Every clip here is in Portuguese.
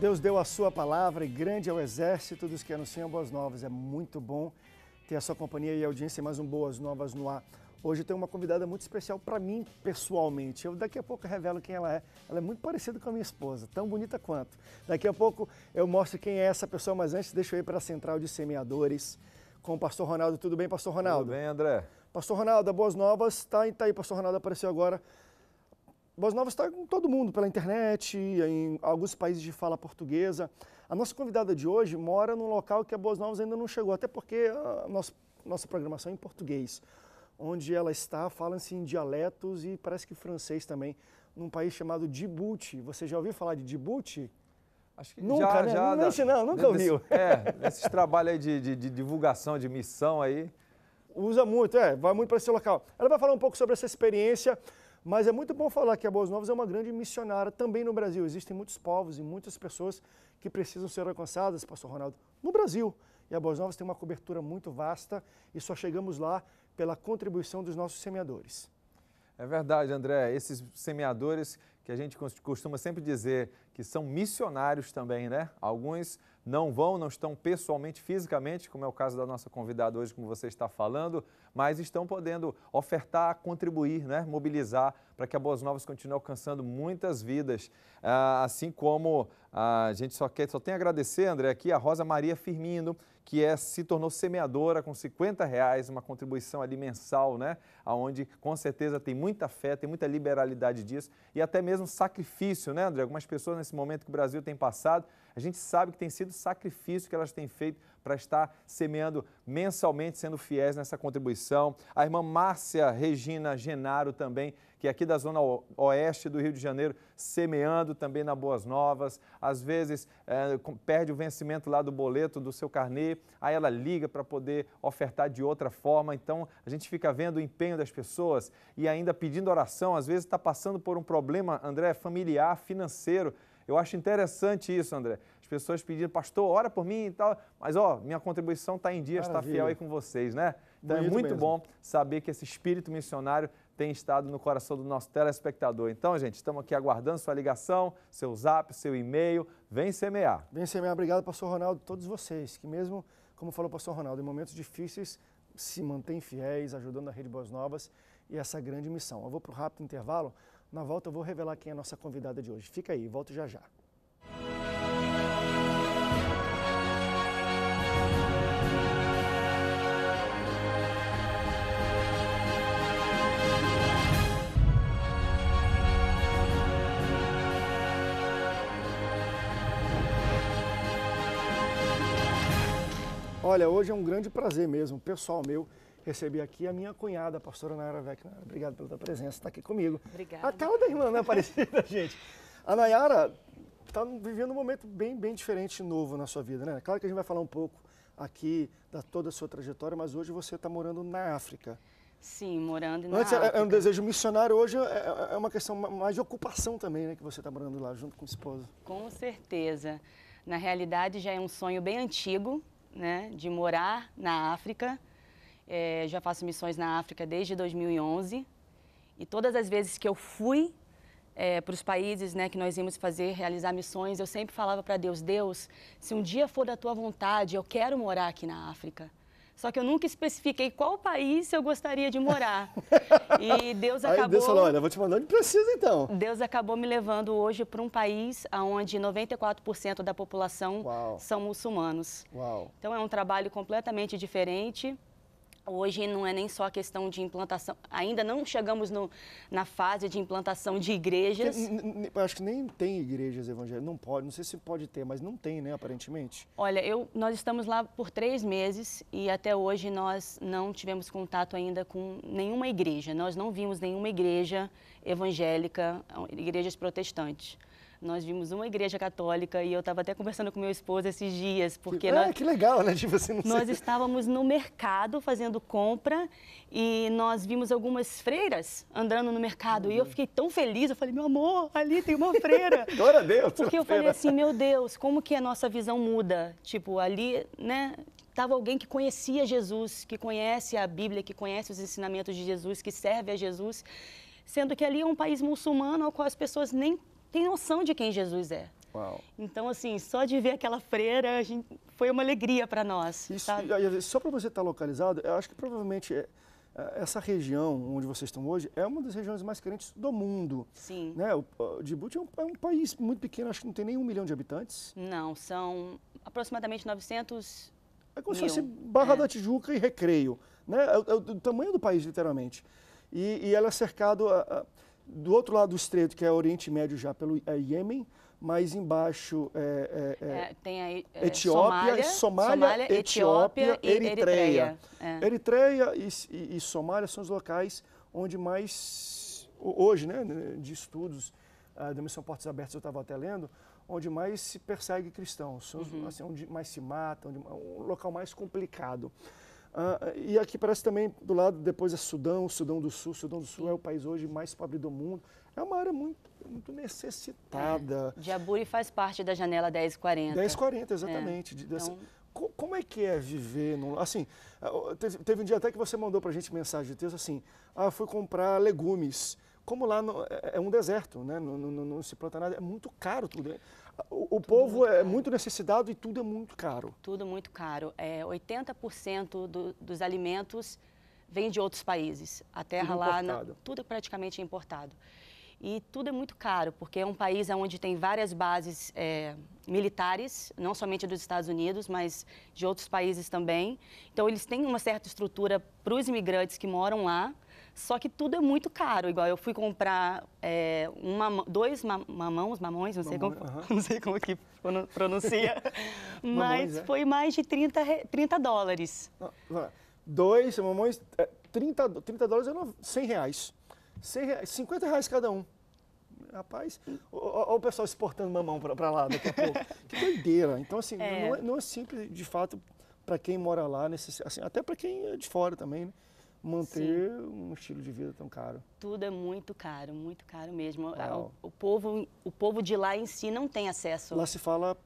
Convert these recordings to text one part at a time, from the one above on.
Deus deu a sua palavra e grande é o exército dos que anunciam boas novas. É muito bom ter a sua companhia e audiência mais um Boas Novas no ar. Hoje tenho uma convidada muito especial para mim, pessoalmente. Eu daqui a pouco revelo quem ela é. Ela é muito parecida com a minha esposa, tão bonita quanto. Daqui a pouco eu mostro quem é essa pessoa, mas antes deixa eu ir para a Central de Semeadores com o Pastor Ronaldo. Tudo bem, Pastor Ronaldo? Tudo bem, André. Pastor Ronaldo, Boas Novas. Tá, tá aí, Pastor Ronaldo apareceu agora Boas Novas está com todo mundo, pela internet, em alguns países de fala portuguesa. A nossa convidada de hoje mora num local que a Boas Novas ainda não chegou, até porque a nossa, nossa programação é em português. Onde ela está, fala-se em dialetos e parece que francês também, num país chamado Djibouti. Você já ouviu falar de Djibouti? Acho que nunca, já, né? já não, da, não, nunca ouviu. É, esses trabalhos aí de, de, de divulgação, de missão aí. Usa muito, é, vai muito para esse local. Ela vai falar um pouco sobre essa experiência mas é muito bom falar que a Boas Novas é uma grande missionária também no Brasil. Existem muitos povos e muitas pessoas que precisam ser alcançadas, pastor Ronaldo, no Brasil. E a Boas Novas tem uma cobertura muito vasta e só chegamos lá pela contribuição dos nossos semeadores. É verdade, André. Esses semeadores que a gente costuma sempre dizer que são missionários também, né? Alguns não vão, não estão pessoalmente, fisicamente, como é o caso da nossa convidada hoje, como você está falando, mas estão podendo ofertar, contribuir, né? mobilizar para que a Boas Novas continue alcançando muitas vidas. Ah, assim como a gente só, quer, só tem a agradecer, André, aqui a Rosa Maria Firmino, que é, se tornou semeadora com 50 reais, uma contribuição ali mensal, né? Onde com certeza tem muita fé, tem muita liberalidade disso e até mesmo sacrifício, né, André? Algumas pessoas nesse momento que o Brasil tem passado, a gente sabe que tem sido sacrifício que elas têm feito para estar semeando mensalmente, sendo fiéis nessa contribuição. A irmã Márcia Regina Genaro também que é aqui da zona oeste do Rio de Janeiro, semeando também na Boas Novas, às vezes é, perde o vencimento lá do boleto do seu carnê, aí ela liga para poder ofertar de outra forma, então a gente fica vendo o empenho das pessoas e ainda pedindo oração, às vezes está passando por um problema, André, familiar, financeiro, eu acho interessante isso, André. As pessoas pedindo, pastor, ora por mim e tal, mas ó, minha contribuição está em dia, está fiel aí com vocês, né? Então é Bonito é muito mesmo. bom saber que esse espírito missionário tem estado no coração do nosso telespectador. Então, gente, estamos aqui aguardando sua ligação, seu zap, seu e-mail. Vem semear. Vem semear. Obrigado, pastor Ronaldo, todos vocês, que mesmo, como falou o pastor Ronaldo, em momentos difíceis, se mantêm fiéis, ajudando a Rede Boas Novas e essa grande missão. Eu vou para o rápido intervalo. Na volta, eu vou revelar quem é a nossa convidada de hoje. Fica aí, volto já já. Olha, hoje é um grande prazer mesmo, pessoal meu, receber aqui a minha cunhada, a pastora Nayara Vecna. Obrigado pela tua presença, está aqui comigo. Obrigada. Até o da irmã, né, parecida, gente? A Nayara está vivendo um momento bem, bem diferente, novo na sua vida, né? Claro que a gente vai falar um pouco aqui da toda a sua trajetória, mas hoje você está morando na África. Sim, morando na Antes África. é um desejo missionário, hoje é, é, é uma questão mais de ocupação também, né? Que você está morando lá junto com o esposo. Com certeza. Na realidade, já é um sonho bem antigo, né, de morar na África. É, já faço missões na África desde 2011. E todas as vezes que eu fui é, para os países né, que nós íamos fazer, realizar missões, eu sempre falava para Deus, Deus, se um dia for da tua vontade, eu quero morar aqui na África. Só que eu nunca especifiquei qual país eu gostaria de morar. e Deus acabou. Aí Deus falou: olha, vou te mandar onde precisa então. Deus acabou me levando hoje para um país onde 94% da população Uau. são muçulmanos. Uau. Então é um trabalho completamente diferente. Hoje não é nem só a questão de implantação, ainda não chegamos no, na fase de implantação de igrejas. Acho que nem tem igrejas evangélicas, não pode, não sei se pode ter, mas não tem, né, aparentemente? Olha, eu, nós estamos lá por três meses e até hoje nós não tivemos contato ainda com nenhuma igreja, nós não vimos nenhuma igreja evangélica, igrejas protestantes nós vimos uma igreja católica e eu estava até conversando com meu esposo esses dias, porque é, nós, que legal, né? Tipo, você não nós sei. estávamos no mercado fazendo compra e nós vimos algumas freiras andando no mercado uhum. e eu fiquei tão feliz, eu falei, meu amor, ali tem uma freira. Glória a Deus. Porque eu falei assim, meu Deus, como que a nossa visão muda? Tipo, ali, né? estava alguém que conhecia Jesus, que conhece a Bíblia, que conhece os ensinamentos de Jesus, que serve a Jesus, sendo que ali é um país muçulmano ao qual as pessoas nem tem noção de quem Jesus é. Uau. Então, assim, só de ver aquela freira gente, foi uma alegria para nós. Isso, só para você estar tá localizado, eu acho que provavelmente é, é, essa região onde vocês estão hoje é uma das regiões mais crentes do mundo. Sim. Né? O, o Djibouti é um, é um, país muito pequeno, acho que não tem nem um milhão de habitantes. Não, são aproximadamente 900 É como mil. se fosse Barra é. da Tijuca e Recreio, né? É, o, é o tamanho do país, literalmente. E, e ela é cercada do outro lado do estreito, que é Oriente Médio já pelo é Iêmen, mais embaixo é, é, é, é, tem a é, Etiópia, Somália, Somália Etiópia, Etiópia, e Eritreia. É. Eritreia, e, e, e, Somália são os locais onde mais, hoje, né, né, de estudos uh, da Missão Portas Abertas, eu estava até lendo, onde mais se persegue cristãos, uhum. assim, onde mais se mata, onde, um local mais complicado. Ah, e aqui parece também, do lado, depois é Sudão, Sudão do Sul. Sudão do Sul Sim. é o país hoje mais pobre do mundo. É uma área muito, muito necessitada. É. Diaburi faz parte da janela 1040. 1040, exatamente. É. De, dessa... então... Co como é que é viver? Num... Assim, ah, teve, teve, um dia até que você mandou para a gente mensagem de texto assim, ah, fui comprar legumes como lá no, é, é um deserto, né? não, não, se planta nada, é muito caro tudo. Né? O, o povo é caro. muito necessitado e tudo é muito caro. Tudo muito caro. É, 80% do, dos alimentos vem de outros países. A terra tudo lá, na, tudo é praticamente importado. E tudo é muito caro, porque é um país onde tem várias bases é, militares, não somente dos Estados Unidos, mas de outros países também. Então, eles têm uma certa estrutura para os imigrantes que moram lá. Só que tudo é muito caro. Igual eu fui comprar é, eh, um dois mam mamãos, mamões, não sei, Mamão, como, uh -huh. não sei como que pronuncia, mas mamões, é. foi mais de 30, 30 dólares. Ah, dois mamões, 30, é, 30 dólares é eram 100 reais. 100 reais, 50 reais cada um. Rapaz, olha o pessoal exportando mamão para lá daqui a pouco. que doideira. Então, assim, é. Não, não, é, simples, de fato, para quem mora lá, nesse, assim, até para quem é de fora também, né? manter Sim. um estilo de vida tão caro. Tudo é muito caro, muito caro mesmo. O, o, povo, o povo de lá em si não tem acesso. Lá se fala.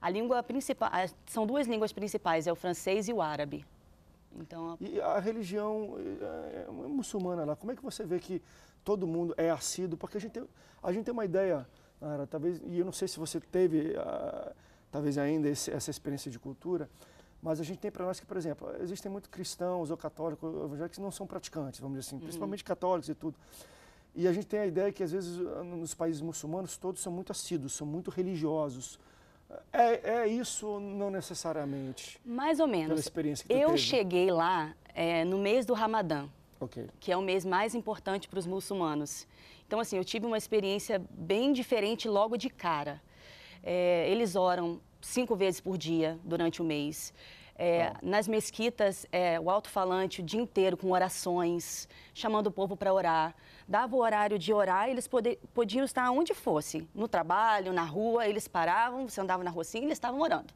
A língua principal. São duas línguas principais, é o francês e o árabe. Então, a... E a religião é, é, é muçulmana lá, como é que você vê que todo mundo é assíduo? Porque a gente tem, a gente tem uma ideia, Nara, talvez, e eu não sei se você teve, uh, talvez ainda esse, essa experiência de cultura, mas a gente tem para nós que, por exemplo, existem muitos cristãos ou católicos, evangélicos que não são praticantes, vamos dizer assim, uhum. principalmente católicos e tudo. E a gente tem a ideia que, às vezes, nos países muçulmanos, todos são muito assíduos, são muito religiosos. É, é isso, não necessariamente. Mais ou menos. Pela experiência que Eu teve. cheguei lá é, no mês do Ramadã, okay. que é o mês mais importante para os muçulmanos. Então, assim, eu tive uma experiência bem diferente logo de cara. É, eles oram cinco vezes por dia durante o mês. É, nas mesquitas, é, o alto-falante o dia inteiro com orações, chamando o povo para orar. Dava o horário de orar, eles poder, podiam estar onde fosse, no trabalho, na rua, eles paravam, você andava na rua assim, eles estavam orando.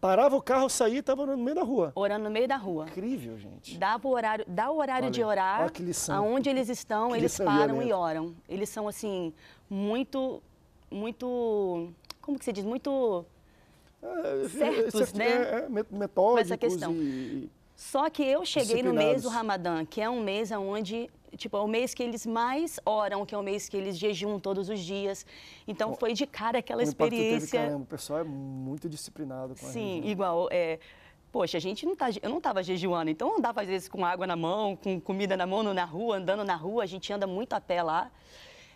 Parava o carro, saía e estava no meio da rua. Orando no meio da rua. Incrível, gente. Dava o horário, dá o horário de orar. que lição. Aonde eles estão, que eles param e oram. Eles são, assim, muito, muito, como que se diz? Muito certos, né? né? É, é metódicos. questão. E, Só que eu cheguei no mês do Ramadã, que é um mês onde tipo, é o mês que eles mais oram, que é o mês que eles jejum todos os dias. Então, Bom, foi de cara aquela experiência. Teve, caramba, o pessoal é muito disciplinado com Sim, a Sim, igual. É, poxa, a gente não tá, eu não estava jejuando, então eu andava às vezes com água na mão, com comida na mão, na rua, andando na rua, a gente anda muito a pé lá.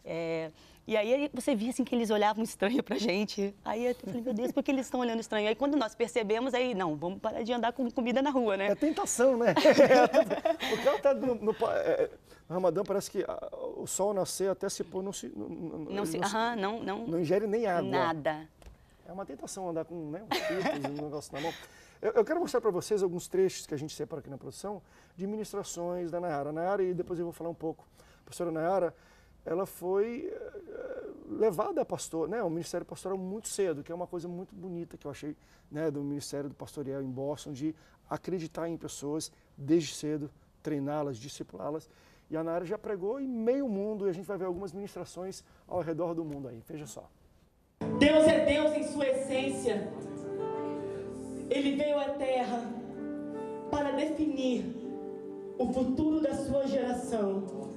É, e aí você via assim que eles olhavam estranho pra gente. Aí eu falei, meu Deus, por que eles estão olhando estranho? Aí quando nós percebemos, aí não, vamos parar de andar com comida na rua, né? É tentação, né? o cara tá no, no é, Ramadã parece que ah, o sol nascer até se pôr não se não, não, se, não, aham, não, não não ingere nem água. Nada. É uma tentação andar com, né, fitos, um negócio na mão. Eu, eu quero mostrar para vocês alguns trechos que a gente separa aqui na produção de ministrações da Nayara. Nayara e depois eu vou falar um pouco. professora Nayara, ela foi eh, eh, levada a pastor, né, ao ministério pastoral muito cedo, que é uma coisa muito bonita que eu achei, né, do ministério do pastoral em Boston, de acreditar em pessoas desde cedo, treiná-las, disciplá-las. E a Nara já pregou em meio mundo e a gente vai ver algumas ministrações ao redor do mundo aí. Veja só. Deus é Deus em sua essência. Ele veio à terra para definir o futuro da sua geração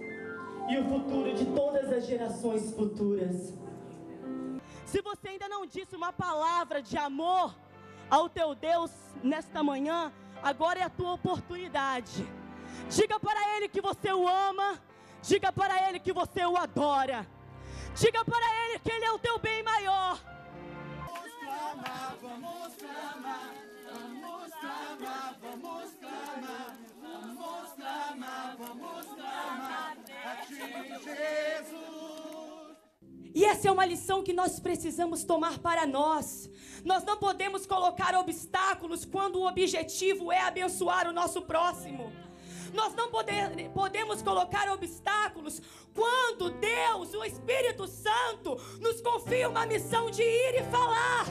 e o futuro de todas as gerações futuras. Se você ainda não disse uma palavra de amor ao teu Deus nesta manhã, agora é a tua oportunidade. Diga para Ele que você o ama, diga para Ele que você o adora, diga para Ele que Ele é o teu bem maior. Vamos clamar, vamos clamar, vamos clamar, vamos clamar. Vamos clamar, vamos clamar a ti, Jesus. E essa é uma lição que nós precisamos tomar para nós. Nós não podemos colocar obstáculos quando o objetivo é abençoar o nosso próximo. Nós não poder, podemos colocar obstáculos quando Deus, o Espírito Santo, nos confia uma missão de ir e falar.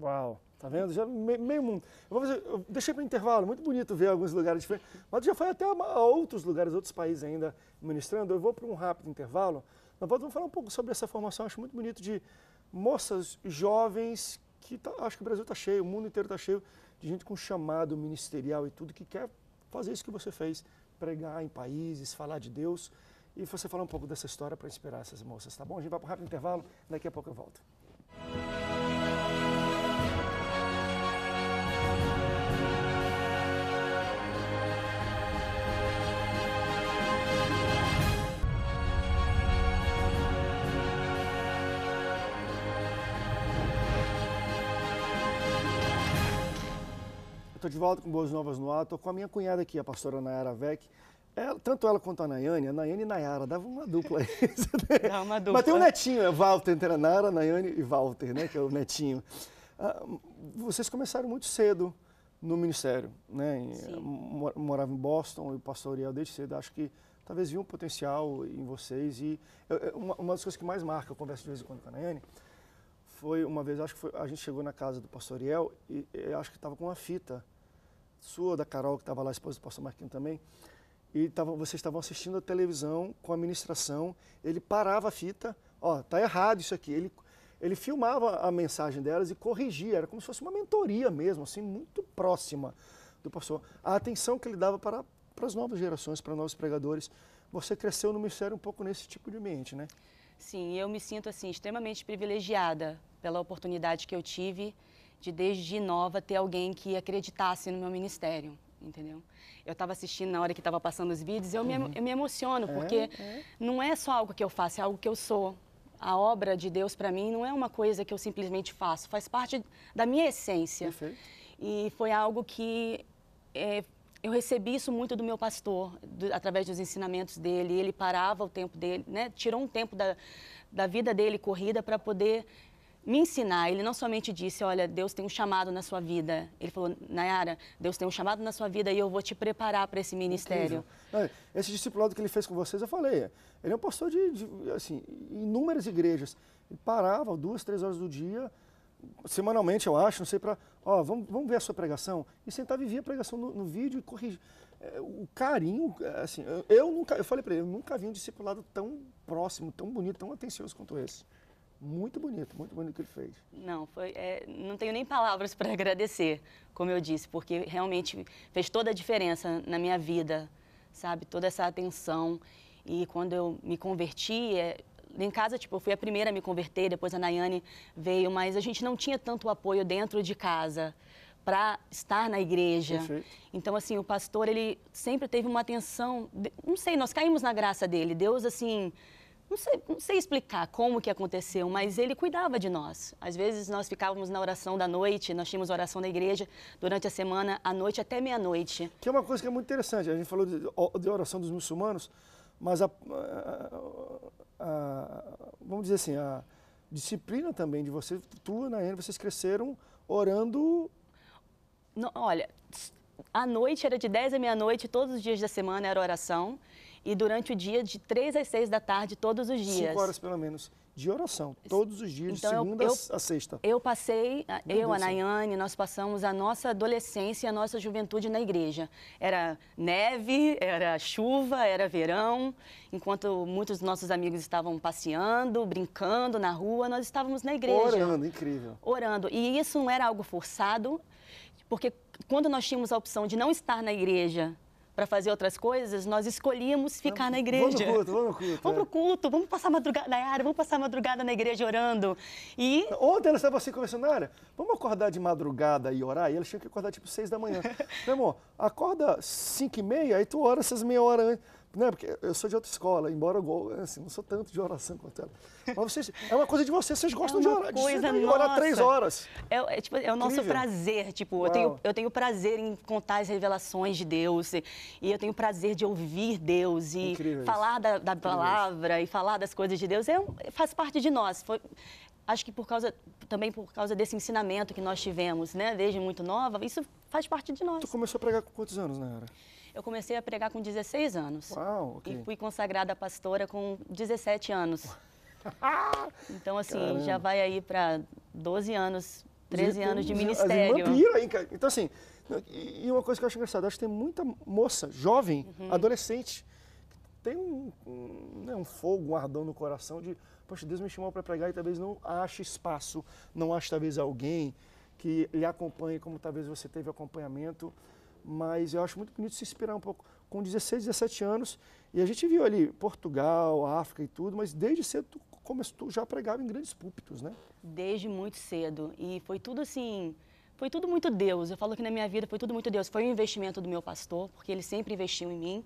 Uau! Tá vendo? Já meio mundo. Eu, vou fazer, eu deixei para intervalo, muito bonito ver alguns lugares diferentes. Mas já foi até a outros lugares, outros países ainda ministrando. Eu vou para um rápido intervalo. Nós vamos falar um pouco sobre essa formação, acho muito bonito, de moças jovens que tá, acho que o Brasil está cheio, o mundo inteiro está cheio de gente com chamado ministerial e tudo que quer fazer isso que você fez, pregar em países, falar de Deus. E você falar um pouco dessa história para inspirar essas moças, tá bom? A gente vai para um rápido intervalo, daqui a pouco eu volto. de volta com Boas Novas no Ar. Estou com a minha cunhada aqui, a pastora Nayara Vec. Ela, é, tanto ela quanto a Nayane, a Nayane e Nayara, dava uma dupla aí. Dá uma dupla. Mas tem um netinho, é Walter, entre a Nayara, Nayane e Walter, né, que é o netinho. Ah, vocês começaram muito cedo no ministério, né? Sim. Morava em Boston, eu pastoreava desde cedo. Acho que talvez vi um potencial em vocês. E uma, uma das coisas que mais marca, eu converso de vez em quando com a Nayane, foi uma vez, acho que foi, a gente chegou na casa do pastor Ariel e, e acho que estava com uma fita sua, da Carol, que estava lá, esposa do pastor Marquinhos também, e tava, vocês estavam assistindo a televisão com a ministração, ele parava a fita, ó, tá errado isso aqui. Ele, ele filmava a mensagem delas e corrigia, era como se fosse uma mentoria mesmo, assim, muito próxima do pastor. A atenção que ele dava para, para as novas gerações, para novos pregadores. Você cresceu no ministério um pouco nesse tipo de ambiente, né? Sim, eu me sinto assim extremamente privilegiada pela oportunidade que eu tive de desde nova ter alguém que acreditasse no meu ministério, entendeu? Eu estava assistindo na hora que estava passando os vídeos, eu, uhum. me, eu me emociono, uhum. porque é. não é só algo que eu faço, é algo que eu sou. A obra de Deus para mim não é uma coisa que eu simplesmente faço, faz parte da minha essência. Perfeito. E foi algo que é, eu recebi isso muito do meu pastor, do, através dos ensinamentos dele. Ele parava o tempo dele, né? tirou um tempo da, da vida dele corrida para poder me ensinar. Ele não somente disse, olha, Deus tem um chamado na sua vida. Ele falou, Nayara, Deus tem um chamado na sua vida e eu vou te preparar para esse ministério. Incrível. Esse discipulado que ele fez com vocês, eu falei, é, ele é um pastor de, de assim, inúmeras igrejas. Ele parava duas, três horas do dia, semanalmente, eu acho, não sei, para, ó, vamos, vamos ver a sua pregação. E sentava e via a pregação no, no vídeo e corrigir é, o carinho, assim, eu, eu nunca, eu falei para ele, eu nunca vi um discipulado tão próximo, tão bonito, tão atencioso quanto esse. Muito bonito, muito bonito que ele fez. Não, foi, é, não tenho nem palavras para agradecer, como eu disse, porque realmente fez toda a diferença na minha vida, sabe? Toda essa atenção. E quando eu me converti, é, em casa, tipo, eu fui a primeira a me converter, depois a Nayane veio, mas a gente não tinha tanto apoio dentro de casa para estar na igreja. Perfeito. Então, assim, o pastor, ele sempre teve uma atenção, não sei, nós caímos na graça dele. Deus, assim, não sei, não sei, explicar como que aconteceu, mas ele cuidava de nós. Às vezes nós ficávamos na oração da noite, nós tínhamos oração na igreja durante a semana, à noite até meia-noite. Que é uma coisa que é muito interessante. A gente falou de, de oração dos muçulmanos, mas a, a, a, vamos dizer assim, a disciplina também de vocês, tua, Nayane, vocês cresceram orando... olha, à noite era de 10 à meia-noite, todos os dias da semana era oração e durante o dia de 3 às 6 da tarde, todos os dias. 5 horas pelo menos de oração, todos os dias, então, de segunda eu, a sexta. Eu passei, Meu eu, Deus a Nayane, nós passamos a nossa adolescência e a nossa juventude na igreja. Era neve, era chuva, era verão. Enquanto muitos dos nossos amigos estavam passeando, brincando na rua, nós estávamos na igreja. Orando, incrível. Orando. E isso não era algo forçado, porque quando nós tínhamos a opção de não estar na igreja para fazer outras coisas, nós escolhíamos ficar vamos, na igreja. Vamos pro culto, vamos pro culto. Vamos é. pro culto, vamos passar madrugada na área, vamos passar madrugada na igreja orando. E... Ontem ela estava assim conversando, área, vamos acordar de madrugada e orar? E ela tinha que acordar tipo seis da manhã. Meu amor, acorda cinco e meia, aí tu ora essas meia hora antes. Né? Porque eu sou de outra escola, embora eu assim, não sou tanto de oração quanto ela. Mas vocês, é uma coisa de vocês, vocês gostam é de orar. Coisa de orar três horas. É, é, tipo, é o nosso Incrível. prazer, tipo, eu tenho, eu tenho prazer em contar as revelações de Deus. E, eu tenho prazer de ouvir Deus e Incrível falar isso. da, da palavra e falar das coisas de Deus. É, faz parte de nós. Foi, acho que por causa também por causa desse ensinamento que nós tivemos, né, desde muito nova, isso faz parte de nós. Tu começou a pregar com quantos anos, Nayara? Né, eu comecei a pregar com 16 anos. Uau, okay. E fui consagrada pastora com 17 anos. então, assim, Caramba. já vai aí para 12 anos, 13 anos de ministério. As pira, Então, assim, e uma coisa que eu acho engraçada, acho que tem muita moça, jovem, uhum. adolescente, tem um, um, né, um fogo, um ardão no coração de, poxa, Deus me chamou para pregar e talvez não ache espaço, não ache talvez alguém que lhe acompanhe como talvez você teve acompanhamento mas eu acho muito bonito se inspirar um pouco. Com 16, 17 anos, e a gente viu ali Portugal, África e tudo, mas desde cedo tu, começou, tu já pregava em grandes púlpitos, né? Desde muito cedo. E foi tudo assim, foi tudo muito Deus. Eu falo que na minha vida foi tudo muito Deus. Foi um investimento do meu pastor, porque ele sempre investiu em mim.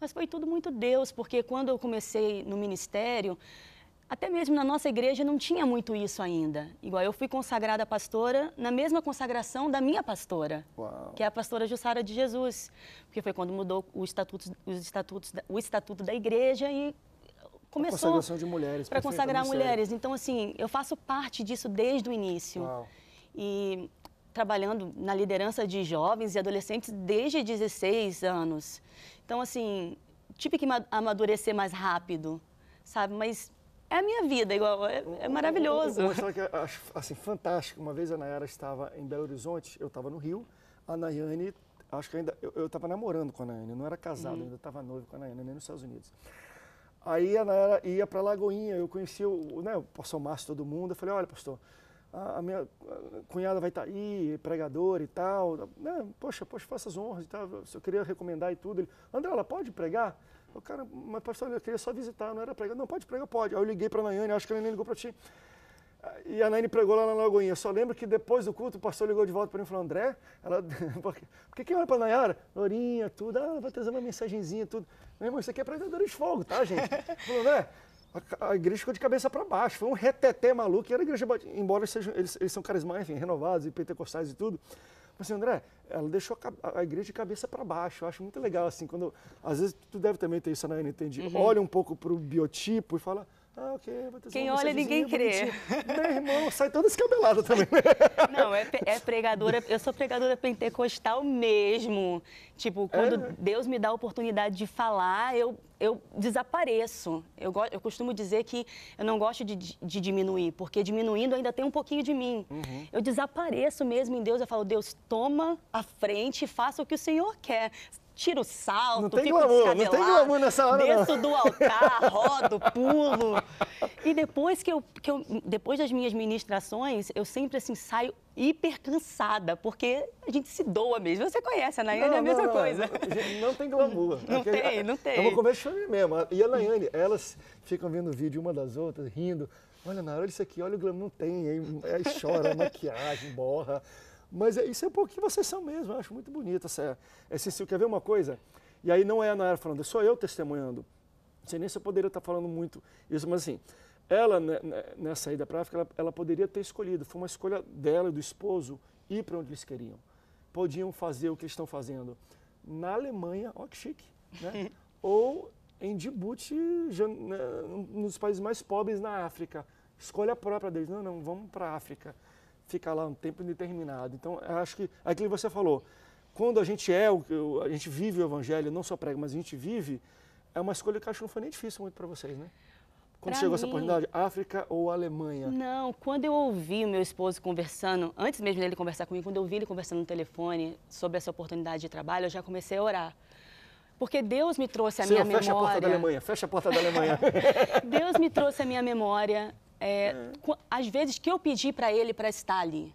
Mas foi tudo muito Deus, porque quando eu comecei no ministério, até mesmo na nossa igreja não tinha muito isso ainda. Igual eu fui consagrada pastora na mesma consagração da minha pastora, Uau. que é a pastora Jussara de Jesus, porque foi quando mudou o estatuto, os estatutos, o estatuto da igreja e começou para consagração de mulheres, para consagrar mulheres. Então assim, eu faço parte disso desde o início. Uau. E trabalhando na liderança de jovens e adolescentes desde 16 anos. Então assim, tive que amadurecer mais rápido, sabe? Mas é a minha vida, igual, é, é maravilhoso. Uma história que eu acho, assim, fantástica. Uma vez a Nayara estava em Belo Horizonte, eu estava no Rio, a Nayane, acho que ainda, eu estava namorando com a Nayane, não era casado, uhum. ainda estava noivo com a Nayane, nem nos Estados Unidos. Aí a Nayara ia para Lagoinha, eu conheci o, né, o pastor Márcio, todo mundo, eu falei, olha, pastor, a, a minha cunhada vai estar tá aí, pregadora e tal, né, poxa, poxa, faça as honras e tal, eu queria recomendar e tudo. Ele, André, ela pode pregar? Eu, cara, mas pastor, eu queria só visitar, não era pregar. Não, pode pregar, pode. Aí eu liguei para a Nayane, acho que a Nayane ligou para ti. Ah, e a Nayane pregou lá na Lagoinha. Eu só lembro que depois do culto, o pastor ligou de volta para mim e falou, André, ela... porque quem olha para a Nayara? Lourinha, tudo, ah, vai trazer uma mensagenzinha, tudo. Meu irmão, isso aqui é predador de fogo, tá, gente? falou, André, a, igreja ficou de cabeça para baixo, foi um reteté maluco, e era a igreja, embora eles, sejam, eles, eles são carismáticos, renovados e pentecostais e tudo, assim, André, ela deixou a, a igreja de cabeça para baixo. Eu acho muito legal, assim, quando. Às vezes, tu deve também ter isso na NTD. Uhum. Olha um pouco para o biotipo e fala, ah, ok, Quem olha, ninguém crê. Meu irmão, sai toda escabelada também. Não, é, é, pregadora, eu sou pregadora pentecostal mesmo. Tipo, é? quando é. Deus me dá a oportunidade de falar, eu, eu desapareço. Eu, eu costumo dizer que eu não gosto de, de diminuir, porque diminuindo ainda tem um pouquinho de mim. Uhum. Eu desapareço mesmo em Deus. Eu falo, Deus, toma a frente e faça o que o Senhor quer tiro salto, não tem fico glamour, Não tem glamour nessa hora, Desço não. do altar, rodo, pulo. E depois que eu, que eu... Depois das minhas ministrações, eu sempre, assim, saio hiper cansada, porque a gente se doa mesmo. Você conhece, a Nayane não, é a mesma não, coisa. Não, tem glamour. Não tem, não tem. É uma conversa mesmo. E a Nayane, elas ficam vendo o vídeo uma das outras, rindo. Olha, na hora isso aqui, olha o glamour não tem, aí, aí chora, maquiagem, borra. Mas é, isso é um pouco que vocês são mesmo, eu acho muito bonito essa, esse estilo. Quer ver uma coisa? E aí não é a Nayara falando, é sou eu testemunhando. Não sei nem se eu poderia estar falando muito isso, mas assim, ela, né, né, nessa ida para a África, ela, ela, poderia ter escolhido, foi uma escolha dela e do esposo ir para onde eles queriam. Podiam fazer o que eles estão fazendo na Alemanha, ó que chique, né? ou em Djibouti, nos né, países mais pobres na África. Escolha própria deles, não, não, vamos para a África ficar lá um tempo indeterminado. Então, eu acho que aquilo que você falou, quando a gente é, a gente vive o evangelho, não só prega, mas a gente vive, é uma escolha que acho que não foi nem difícil muito para vocês, né? Quando pra chegou mim, essa oportunidade, África ou Alemanha? Não, quando eu ouvi o meu esposo conversando, antes mesmo dele conversar comigo, quando eu ouvi ele conversando no telefone sobre essa oportunidade de trabalho, eu já comecei a orar. Porque Deus me trouxe a Senhor, minha fecha memória. Fecha a porta da Alemanha, fecha a porta da Alemanha. Deus me trouxe a minha memória é, As é. vezes que eu pedi para ele para estar ali.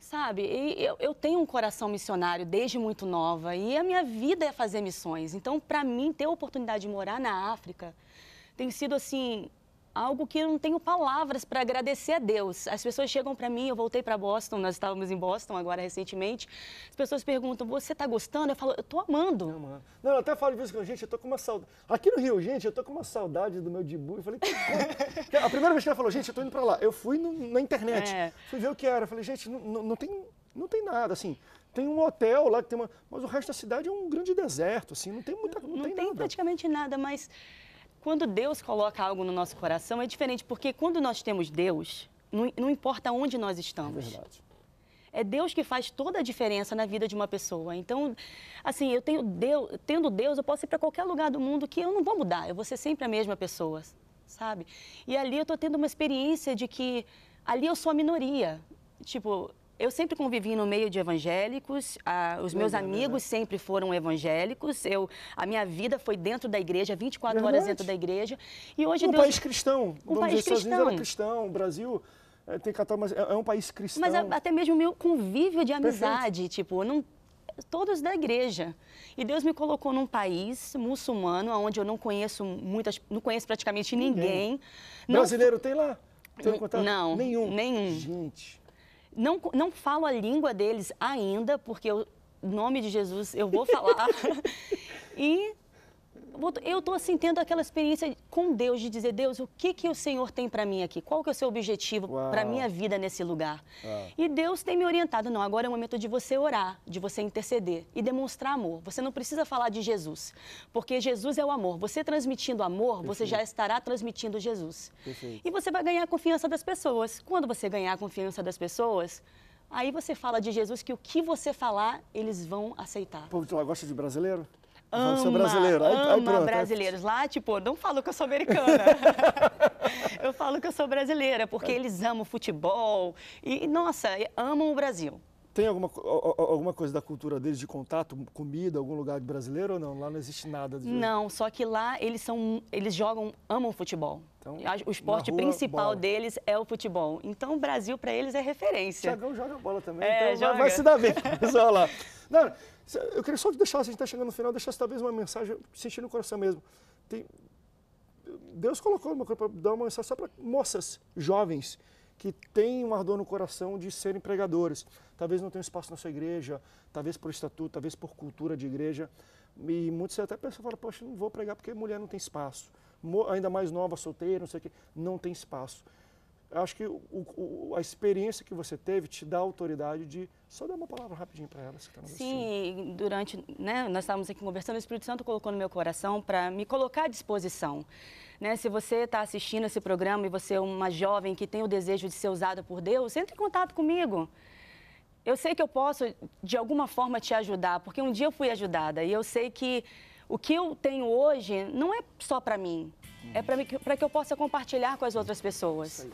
Sabe? E eu, eu tenho um coração missionário desde muito nova e a minha vida é fazer missões. Então, para mim, ter a oportunidade de morar na África tem sido assim algo que eu não tenho palavras para agradecer a Deus. As pessoas chegam para mim, eu voltei para Boston, nós estávamos em Boston agora recentemente. As pessoas perguntam: "Você está gostando?" Eu falo: "Eu tô amando". Eu Não, eu até falo de vez a gente, eu tô com uma saudade. Aqui no Rio, gente, eu tô com uma saudade do meu Dibu. Eu falei: "A primeira vez que ela falou: "Gente, eu tô indo para lá". Eu fui no, na internet, é. fui ver o que era. Eu falei: "Gente, não, não, não tem não tem nada assim". Tem um hotel lá que tem uma, mas o resto da cidade é um grande deserto, assim, não tem muita não, não tem, tem nada. praticamente nada, mas quando Deus coloca algo no nosso coração, é diferente, porque quando nós temos Deus, não, não importa onde nós estamos. É É Deus que faz toda a diferença na vida de uma pessoa. Então, assim, eu tenho Deus, tendo Deus, eu posso ir para qualquer lugar do mundo que eu não vou mudar, eu vou ser sempre a mesma pessoa, sabe? E ali eu estou tendo uma experiência de que ali eu sou a minoria. Tipo, eu sempre convivi no meio de evangélicos, ah, os meus Legal, amigos né? sempre foram evangélicos, eu, a minha vida foi dentro da igreja, 24 Verdade. horas dentro da igreja. E hoje um Deus... país cristão, um país dizer, cristão. Unidos era cristão, o Brasil é, tem católico, mas é, é, um país cristão. Mas a, até mesmo o meu convívio de amizade, Perfeito. tipo, não todos da igreja. E Deus me colocou num país muçulmano, onde eu não conheço muitas, não conheço praticamente ninguém. ninguém. Brasileiro não... tem lá? Tem não, nenhum. Nenhum. Gente. Não, não falo a língua deles ainda, porque o nome de Jesus eu vou falar. e eu estou assim tendo aquela experiência com Deus de dizer Deus o que que o Senhor tem para mim aqui qual que é o seu objetivo para minha vida nesse lugar Uau. e Deus tem me orientado não agora é o momento de você orar de você interceder e demonstrar amor você não precisa falar de Jesus porque Jesus é o amor você transmitindo amor Perfeito. você já estará transmitindo Jesus Perfeito. e você vai ganhar a confiança das pessoas quando você ganhar a confiança das pessoas Aí você fala de Jesus que o que você falar, eles vão aceitar. O povo de lá gosta de brasileiro? ama, sou brasileiro. Aí, ama aí pronto. brasileiros. Lá, tipo, não falo que eu sou americana. eu falo que eu sou brasileira, porque é. eles amam futebol e, nossa, amam o Brasil. Tem alguma, alguma coisa da cultura deles de contato, comida, algum lugar brasileiro ou não? Lá não existe nada. Não, só que lá eles são, eles jogam, amam futebol. Então, o esporte rua, principal bola. deles é o futebol. Então o Brasil para eles é referência. O Thiagão joga bola também, é, então joga. Vai, vai se dar bem, pessoal lá. Não, eu queria só deixar, se a gente está chegando no final, deixar talvez uma mensagem, sentindo no coração mesmo. Tem, Deus colocou no meu corpo para dar uma mensagem só para moças, jovens, que têm um ardor no coração de serem pregadores. Talvez não tenham espaço na sua igreja, talvez por estatuto, talvez por cultura de igreja. E muitos até pensam, falam, poxa, não vou pregar porque mulher não tem espaço. Mo ainda mais nova, solteira, não sei o quê, não tem espaço acho que o, o, a experiência que você teve te dá autoridade de só dar uma palavra rapidinho para elas tá Sim, durante, né, nós estávamos aqui conversando, o Espírito Santo colocou no meu coração para me colocar à disposição. Né, se você está assistindo esse programa e você é uma jovem que tem o desejo de ser usada por Deus, entre em contato comigo. Eu sei que eu posso, de alguma forma, te ajudar, porque um dia eu fui ajudada e eu sei que o que eu tenho hoje não é só para mim, é para que eu possa compartilhar com as outras pessoas.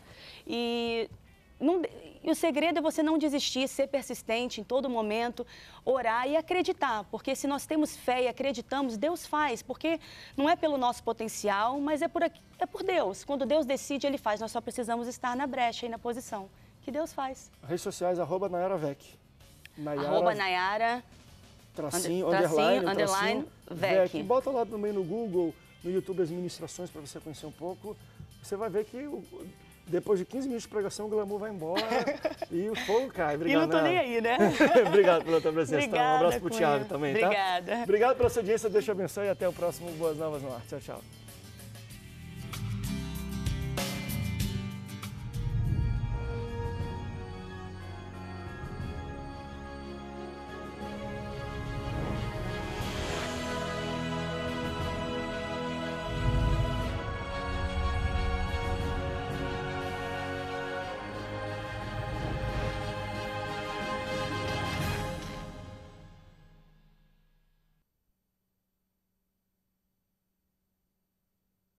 E, não, e o segredo é você não desistir, ser persistente em todo momento, orar e acreditar, porque se nós temos fé e acreditamos, Deus faz, porque não é pelo nosso potencial, mas é por, é por Deus. Quando Deus decide, Ele faz, nós só precisamos estar na brecha e na posição que Deus faz. Redes sociais, arroba Nayara Vec. Nayara, arroba Nayara... Tracinho, tracinho underline, underline tracinho, VEC. VEC. Bota lá também no Google, no YouTube, as ministrações para você conhecer um pouco. Você vai ver que depois de 15 minutos de pregação, o glamour vai embora e o fogo cai. Obrigado, e não tô né? nem aí, né? Obrigado pela tua presença. Tá? Obrigada, um abraço pro Thiago também, Obrigada. tá? Obrigada. Obrigado pela sua audiência, Deus te abençoe e até o próximo Boas Novas no Ar. Tchau, tchau.